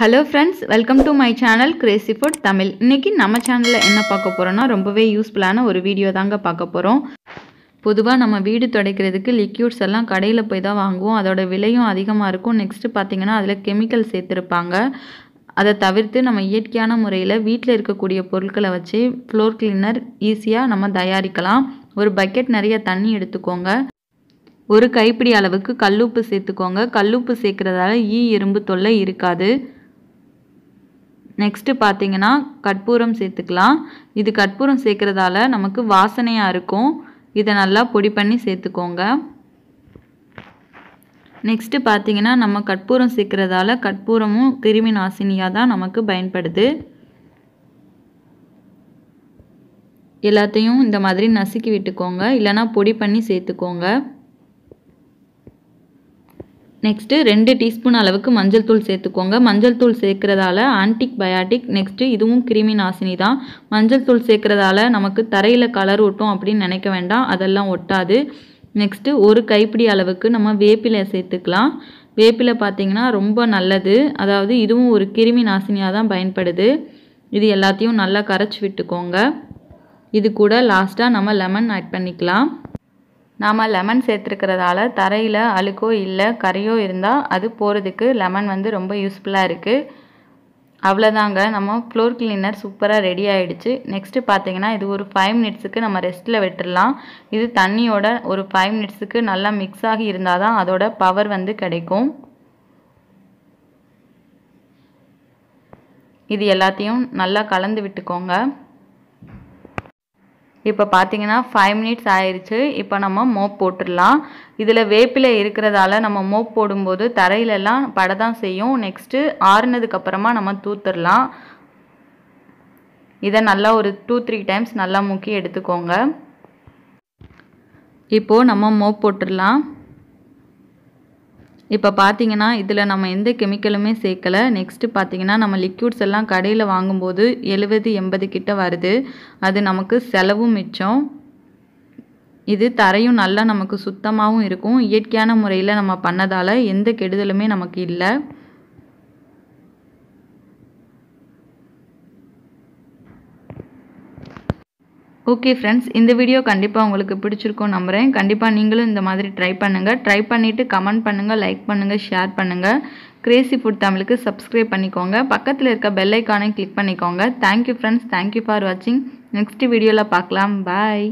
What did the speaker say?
hello friends welcome to my channel crazy food Tamil இன்றைக்கி நம்ம சேனலில் என்ன பார்க்க போகிறோன்னா ரொம்பவே யூஸ்ஃபுல்லான ஒரு வீடியோ தாங்க பார்க்க போகிறோம் பொதுவாக நம்ம வீடு துடைக்கிறதுக்கு லிக்யூட்ஸ் எல்லாம் கடையில் போய் தான் வாங்குவோம் அதோட விலையும் அதிகமாக இருக்கும் நெக்ஸ்ட்டு பார்த்தீங்கன்னா அதில் கெமிக்கல் சேர்த்துருப்பாங்க அதை தவிர்த்து நம்ம இயற்கையான முறையில் வீட்டில் இருக்கக்கூடிய பொருட்களை வச்சு ஃப்ளோர் கிளீனர் ஈஸியாக நம்ம தயாரிக்கலாம் ஒரு பக்கெட் நிறைய தண்ணி எடுத்துக்கோங்க ஒரு கைப்பிடி அளவுக்கு கல்லுப்பு சேர்த்துக்கோங்க கல்லுப்பு சேர்க்குறதால ஈ எறும்பு தொல்லை இருக்காது நெக்ஸ்ட்டு பார்த்திங்கன்னா கற்பூரம் சேர்த்துக்கலாம் இது கற்பூரம் சேர்க்குறதால நமக்கு வாசனையாக இருக்கும் இதை நல்லா பொடி பண்ணி சேர்த்துக்கோங்க நெக்ஸ்ட்டு பார்த்தீங்கன்னா நம்ம கற்பூரம் சேர்க்குறதால கற்பூரமும் கிருமி நாசினியாக தான் நமக்கு பயன்படுது எல்லாத்தையும் இந்த மாதிரி நசுக்கி விட்டுக்கோங்க இல்லைனா பொடி பண்ணி சேர்த்துக்கோங்க நெக்ஸ்ட்டு ரெண்டு டீஸ்பூன் அளவுக்கு மஞ்சள் தூள் சேர்த்துக்கோங்க மஞ்சள் தூள் சேர்க்குறதால ஆன்டிக் பயாட்டிக் நெக்ஸ்ட்டு இதுவும் கிருமி நாசினி தான் மஞ்சள் தூள் சேர்க்குறதால நமக்கு தரையில் கலர் ஒட்டும் அப்படின்னு நினைக்க வேண்டாம் அதெல்லாம் ஒட்டாது நெக்ஸ்ட்டு ஒரு கைப்பிடி அளவுக்கு நம்ம வேப்பிலை சேர்த்துக்கலாம் வேப்பிலை பார்த்திங்கன்னா ரொம்ப நல்லது அதாவது இதுவும் ஒரு கிருமி நாசினியாக தான் பயன்படுது இது எல்லாத்தையும் நல்லா கரைச்சி விட்டுக்கோங்க இது கூட லாஸ்ட்டாக நம்ம லெமன் ஆட் பண்ணிக்கலாம் நாம் லெமன் சேர்த்துருக்கிறதால தரையில் அழுக்கோ இல்லை கரையோ இருந்தால் அது போகிறதுக்கு லெமன் வந்து ரொம்ப யூஸ்ஃபுல்லாக இருக்குது அவ்வளோதாங்க நம்ம ஃப்ளோர் கிளீனர் சூப்பராக ரெடி ஆகிடுச்சு நெக்ஸ்ட்டு பார்த்தீங்கன்னா இது ஒரு ஃபைவ் மினிட்ஸுக்கு நம்ம ரெஸ்ட்டில் விட்டுடலாம் இது தண்ணியோட ஒரு ஃபைவ் மினிட்ஸுக்கு நல்லா மிக்ஸ் ஆகி இருந்தால் தான் அதோட பவர் வந்து கிடைக்கும் இது எல்லாத்தையும் நல்லா கலந்து விட்டுக்கோங்க இப்போ பார்த்தீங்கன்னா ஃபைவ் மினிட்ஸ் ஆயிடுச்சு இப்போ நம்ம மோப் போட்டுடலாம் இதில் வேப்பில் இருக்கிறதால நம்ம மோப் போடும்போது தரையிலெல்லாம் படை தான் செய்யும் நெக்ஸ்ட்டு ஆறுனதுக்கப்புறமா நம்ம தூத்துடலாம் இதை நல்லா ஒரு டூ த்ரீ டைம்ஸ் நல்லா முக்கி எடுத்துக்கோங்க இப்போது நம்ம மோப் போட்டுடலாம் இப்போ பார்த்தீங்கன்னா இதில் நம்ம எந்த கெமிக்கலுமே சேர்க்கலை நெக்ஸ்ட்டு பார்த்தீங்கன்னா நம்ம லிக்யூட்ஸ் எல்லாம் கடையில் வாங்கும்போது எழுபது எண்பது கிட்ட வருது அது நமக்கு செலவும் மிச்சம் இது தரையும் நல்லா நமக்கு சுத்தமாகவும் இருக்கும் இயற்கையான முறையில் நம்ம பண்ணதால் எந்த கெடுதலுமே நமக்கு இல்லை ஓகே ஃப்ரெண்ட்ஸ் இந்த வீடியோ கண்டிப்பாக உங்களுக்கு பிடிச்சிருக்கும் நம்புகிறேன் கண்டிப்பாக நீங்களும் இந்த மாதிரி ட்ரை பண்ணுங்கள் ட்ரை பண்ணிவிட்டு கமெண்ட் பண்ணுங்கள் லைக் பண்ணுங்கள் ஷேர் பண்ணுங்கள் கிரேசி ஃபுட் தமிழுக்கு சப்ஸ்கிரைப் பண்ணிக்கோங்க பக்கத்தில் இருக்க பெல்லைக்கானே கிளிக் பண்ணிக்கோங்க தேங்க்யூ ஃப்ரெண்ட்ஸ் தேங்க்யூ ஃபார் வாட்சிங் நெக்ஸ்ட் வீடியோவில் பார்க்கலாம் பாய்